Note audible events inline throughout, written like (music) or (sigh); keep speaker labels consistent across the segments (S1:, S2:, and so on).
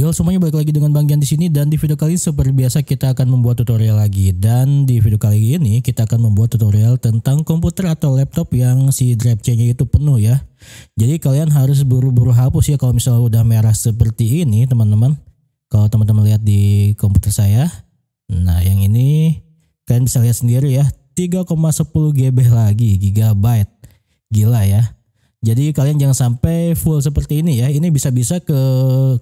S1: Yo semuanya balik lagi dengan Bang Gian di sini dan di video kali ini seperti biasa kita akan membuat tutorial lagi dan di video kali ini kita akan membuat tutorial tentang komputer atau laptop yang si drive C-nya itu penuh ya. Jadi kalian harus buru-buru hapus ya kalau misalnya udah merah seperti ini teman-teman. Kalau teman-teman lihat di komputer saya. Nah, yang ini kalian bisa lihat sendiri ya, 3,10 GB lagi gigabyte. Gila ya. Jadi kalian jangan sampai full seperti ini ya. Ini bisa-bisa ke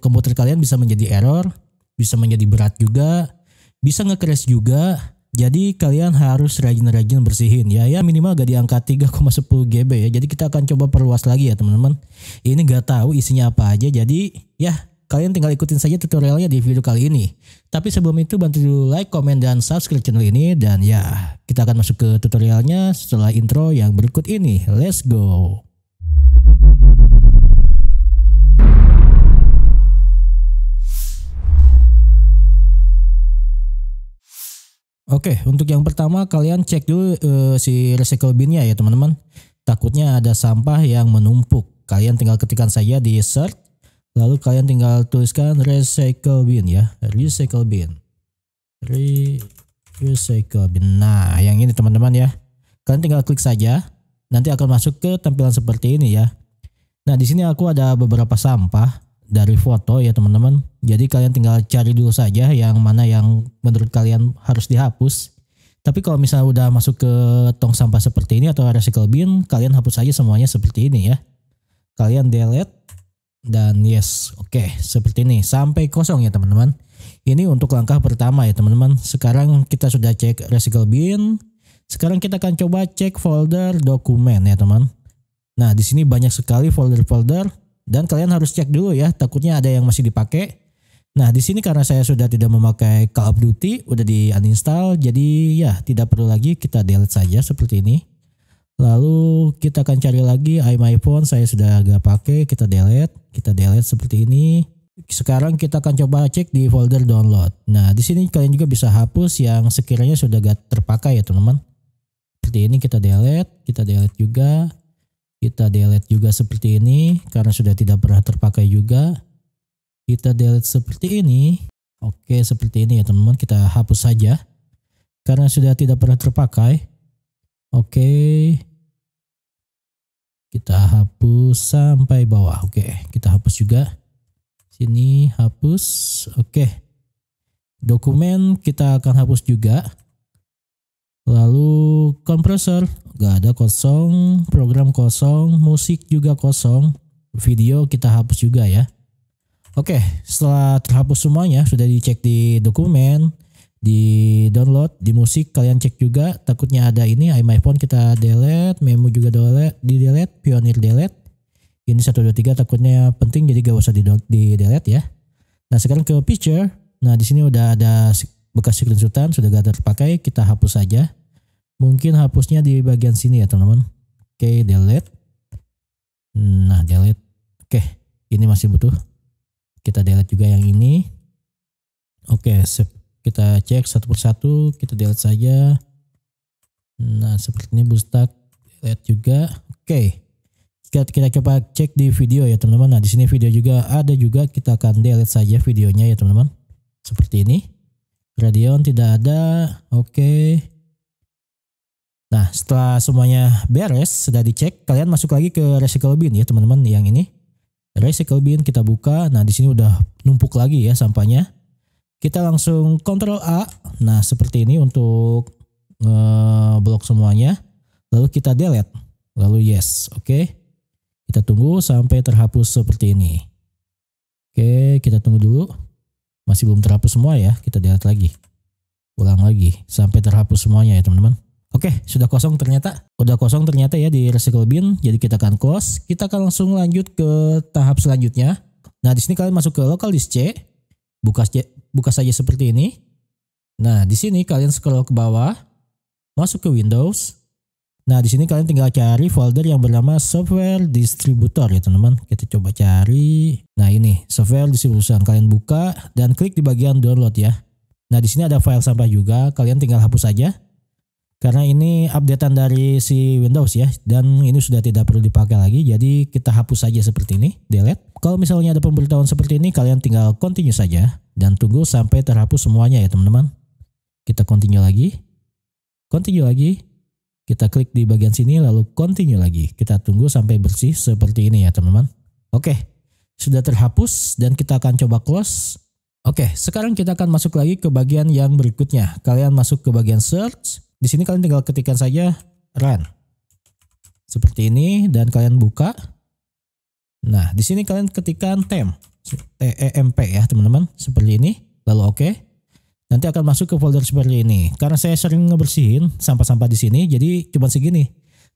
S1: komputer kalian bisa menjadi error, bisa menjadi berat juga, bisa nge-crash juga. Jadi kalian harus rajin-rajin bersihin ya. Ya minimal gak diangkat 3,10 GB ya. Jadi kita akan coba perluas lagi ya teman-teman. Ini gak tahu isinya apa aja. Jadi ya kalian tinggal ikutin saja tutorialnya di video kali ini. Tapi sebelum itu bantu dulu like, komen, dan subscribe channel ini. Dan ya kita akan masuk ke tutorialnya setelah intro yang berikut ini. Let's go. Oke, untuk yang pertama kalian cek dulu uh, si recycle binnya ya teman-teman. Takutnya ada sampah yang menumpuk. Kalian tinggal ketikkan saja di search, lalu kalian tinggal tuliskan recycle bin ya, recycle bin, Re recycle bin. Nah, yang ini teman-teman ya, kalian tinggal klik saja, nanti akan masuk ke tampilan seperti ini ya. Nah, di sini aku ada beberapa sampah dari foto ya teman-teman. Jadi kalian tinggal cari dulu saja yang mana yang menurut kalian harus dihapus. Tapi kalau misalnya udah masuk ke tong sampah seperti ini atau recycle bin, kalian hapus saja semuanya seperti ini ya. Kalian delete dan yes, oke okay, seperti ini sampai kosong ya teman-teman. Ini untuk langkah pertama ya teman-teman. Sekarang kita sudah cek recycle bin. Sekarang kita akan coba cek folder dokumen ya teman. Nah di sini banyak sekali folder-folder dan kalian harus cek dulu ya, takutnya ada yang masih dipakai. Nah, di sini karena saya sudah tidak memakai Call of Duty, udah di uninstall, jadi ya tidak perlu lagi kita delete saja seperti ini. Lalu kita akan cari lagi my phone, saya sudah agak pakai, kita delete, kita delete seperti ini. Sekarang kita akan coba cek di folder download. Nah, di sini kalian juga bisa hapus yang sekiranya sudah gak terpakai ya teman-teman. Seperti ini kita delete, kita delete juga. Kita delete juga seperti ini karena sudah tidak pernah terpakai juga. Kita delete seperti ini. Oke, seperti ini ya teman-teman. Kita hapus saja karena sudah tidak pernah terpakai. Oke. Kita hapus sampai bawah. Oke, kita hapus juga. Sini hapus. Oke. Dokumen kita akan hapus juga. Lalu kompresor gak ada kosong, program kosong, musik juga kosong, video kita hapus juga ya. Oke, setelah terhapus semuanya sudah dicek di dokumen, di download, di musik kalian cek juga. Takutnya ada ini iMyPhone kita delete, memo juga delete, di delete, pionir delete. Ini 123 takutnya penting jadi gak usah di, di delete ya. Nah sekarang ke picture. Nah di sini udah ada bekas screenshotan sudah gak terpakai kita hapus saja mungkin hapusnya di bagian sini ya teman-teman oke okay, delete nah delete oke okay, ini masih butuh kita delete juga yang ini oke okay, sip kita cek satu persatu kita delete saja nah seperti ini bustak delete juga oke okay. kita, kita coba cek di video ya teman-teman nah di sini video juga ada juga kita akan delete saja videonya ya teman-teman seperti ini Radeon tidak ada oke okay. Nah setelah semuanya beres sudah dicek kalian masuk lagi ke recycle bin ya teman-teman yang ini recycle bin kita buka nah di sini udah numpuk lagi ya sampahnya kita langsung kontrol A nah seperti ini untuk ngeblok semuanya lalu kita delete lalu yes oke okay. kita tunggu sampai terhapus seperti ini oke okay, kita tunggu dulu masih belum terhapus semua ya kita delete lagi ulang lagi sampai terhapus semuanya ya teman-teman Oke, sudah kosong ternyata. Udah kosong ternyata ya di recycle bin. Jadi kita akan close. Kita akan langsung lanjut ke tahap selanjutnya. Nah, di sini kalian masuk ke local disk C. Buka buka saja seperti ini. Nah, di sini kalian scroll ke bawah, masuk ke Windows. Nah, di sini kalian tinggal cari folder yang bernama software distributor ya, teman-teman. Kita coba cari. Nah, ini software distribution. Kalian buka dan klik di bagian download ya. Nah, di sini ada file sampah juga, kalian tinggal hapus saja karena ini updatean dari si Windows ya dan ini sudah tidak perlu dipakai lagi jadi kita hapus saja seperti ini delete kalau misalnya ada pemberitahuan seperti ini kalian tinggal continue saja dan tunggu sampai terhapus semuanya ya teman-teman kita continue lagi continue lagi kita klik di bagian sini lalu continue lagi kita tunggu sampai bersih seperti ini ya teman-teman oke sudah terhapus dan kita akan coba close oke sekarang kita akan masuk lagi ke bagian yang berikutnya kalian masuk ke bagian search di sini kalian tinggal ketikkan saja run. Seperti ini dan kalian buka. Nah, di sini kalian ketikkan temp. TEMP ya, teman-teman. Seperti ini. Lalu oke. Okay. Nanti akan masuk ke folder seperti ini. Karena saya sering ngebersihin sampah-sampah di sini, jadi cuma segini.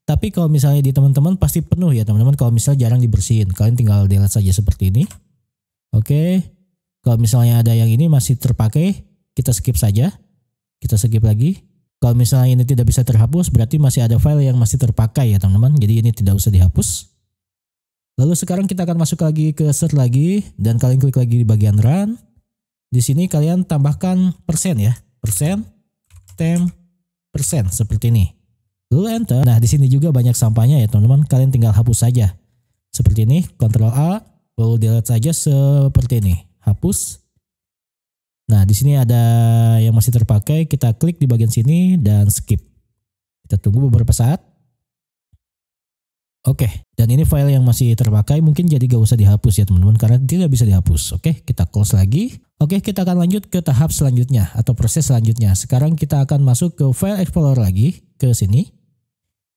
S1: Tapi kalau misalnya di teman-teman pasti penuh ya, teman-teman. Kalau misalnya jarang dibersihin, kalian tinggal delete saja seperti ini. Oke. Okay. Kalau misalnya ada yang ini masih terpakai, kita skip saja. Kita skip lagi. Kalau misalnya ini tidak bisa terhapus, berarti masih ada file yang masih terpakai ya teman-teman. Jadi ini tidak usah dihapus. Lalu sekarang kita akan masuk lagi ke search lagi dan kalian klik lagi di bagian run. Di sini kalian tambahkan persen ya, persen, temp, persen seperti ini. Lalu enter. Nah di sini juga banyak sampahnya ya teman-teman. Kalian tinggal hapus saja seperti ini. Ctrl A, lalu delete saja seperti ini. Hapus. Nah, di sini ada yang masih terpakai, kita klik di bagian sini dan skip. Kita tunggu beberapa saat. Oke, dan ini file yang masih terpakai mungkin jadi gak usah dihapus ya teman-teman karena tidak bisa dihapus. Oke, kita close lagi. Oke, kita akan lanjut ke tahap selanjutnya atau proses selanjutnya. Sekarang kita akan masuk ke file explorer lagi ke sini.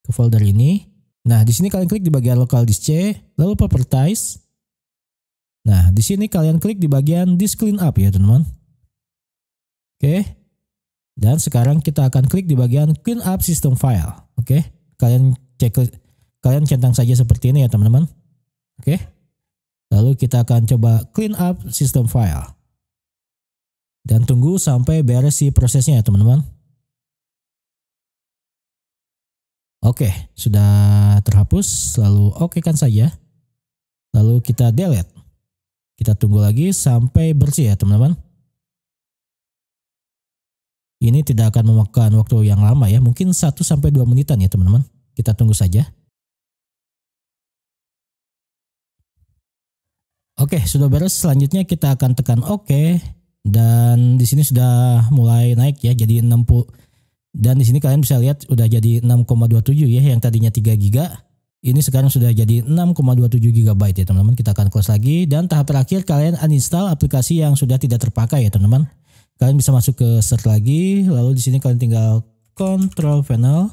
S1: Ke folder ini. Nah, di sini kalian klik di bagian local disk C, lalu properties. Nah, di sini kalian klik di bagian disk clean up ya teman-teman. Oke. Dan sekarang kita akan klik di bagian clean up system file. Oke. Kalian cek kalian centang saja seperti ini ya teman-teman. Oke. Lalu kita akan coba clean up system file. Dan tunggu sampai beres si prosesnya ya teman-teman. Oke, sudah terhapus. Lalu oke kan saja. Lalu kita delete. Kita tunggu lagi sampai bersih ya teman-teman. Ini tidak akan memakan waktu yang lama ya, mungkin 1 sampai 2 menitan ya teman-teman. Kita tunggu saja. Oke, sudah beres. Selanjutnya kita akan tekan OK dan di sini sudah mulai naik ya jadi 60 dan di sini kalian bisa lihat udah jadi 6,27 ya yang tadinya 3 giga ini sekarang sudah jadi 6,27 GB ya teman-teman kita akan close lagi dan tahap terakhir kalian uninstall aplikasi yang sudah tidak terpakai ya teman-teman Kalian bisa masuk ke search lagi, lalu di sini kalian tinggal control panel,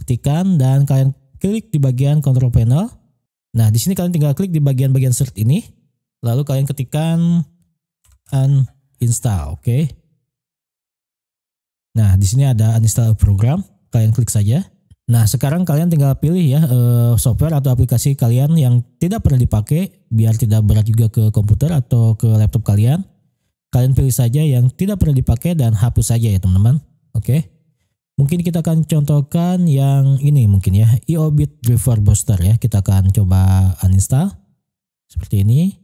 S1: ketikan dan kalian klik di bagian control panel. Nah, di sini kalian tinggal klik di bagian-bagian search ini, lalu kalian ketikan uninstall, oke. Okay? Nah, di sini ada uninstall program, kalian klik saja. Nah, sekarang kalian tinggal pilih ya eh, software atau aplikasi kalian yang tidak pernah dipakai biar tidak berat juga ke komputer atau ke laptop kalian. Kalian pilih saja yang tidak pernah dipakai dan hapus saja ya teman-teman. Oke. Mungkin kita akan contohkan yang ini mungkin ya. iobit Driver Booster ya. Kita akan coba uninstall. Seperti ini.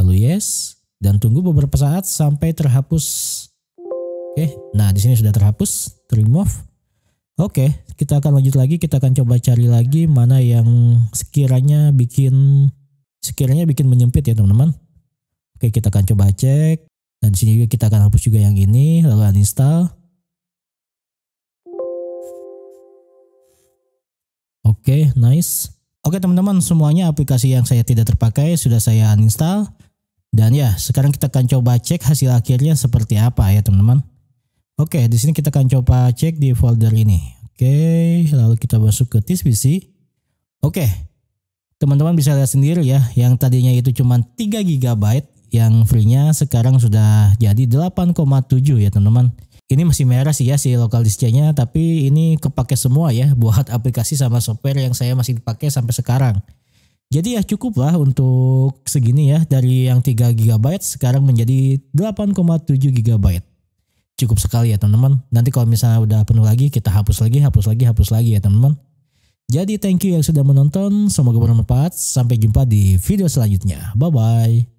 S1: Lalu yes. Dan tunggu beberapa saat sampai terhapus. Oke. Nah di sini sudah terhapus. Remove. Oke, kita akan lanjut lagi. Kita akan coba cari lagi mana yang sekiranya bikin sekiranya bikin menyempit ya teman-teman. Oke, kita akan coba cek. Dan di sini juga kita akan hapus juga yang ini, lalu uninstall. Oke, okay, nice. Oke, teman-teman, semuanya aplikasi yang saya tidak terpakai sudah saya uninstall. Dan ya, sekarang kita akan coba cek hasil akhirnya seperti apa ya, teman-teman. Oke, okay, di sini kita akan coba cek di folder ini. Oke, lalu kita masuk ke TSPC Oke. Teman-teman bisa lihat sendiri ya, yang tadinya itu cuma 3 GB yang free-nya sekarang sudah jadi 8,7 ya teman-teman. Ini masih merah sih ya si local display-nya tapi ini kepake semua ya (laughs) buat aplikasi sama software yang saya masih pakai sampai sekarang. Jadi ya cukup lah untuk segini ya dari yang 3 GB sekarang menjadi 8,7 GB. Cukup sekali ya teman-teman. Nanti kalau misalnya udah penuh lagi kita hapus lagi, hapus lagi, hapus lagi ya teman-teman. Jadi thank you yang sudah menonton, semoga bermanfaat. Sampai jumpa di video selanjutnya. Bye bye.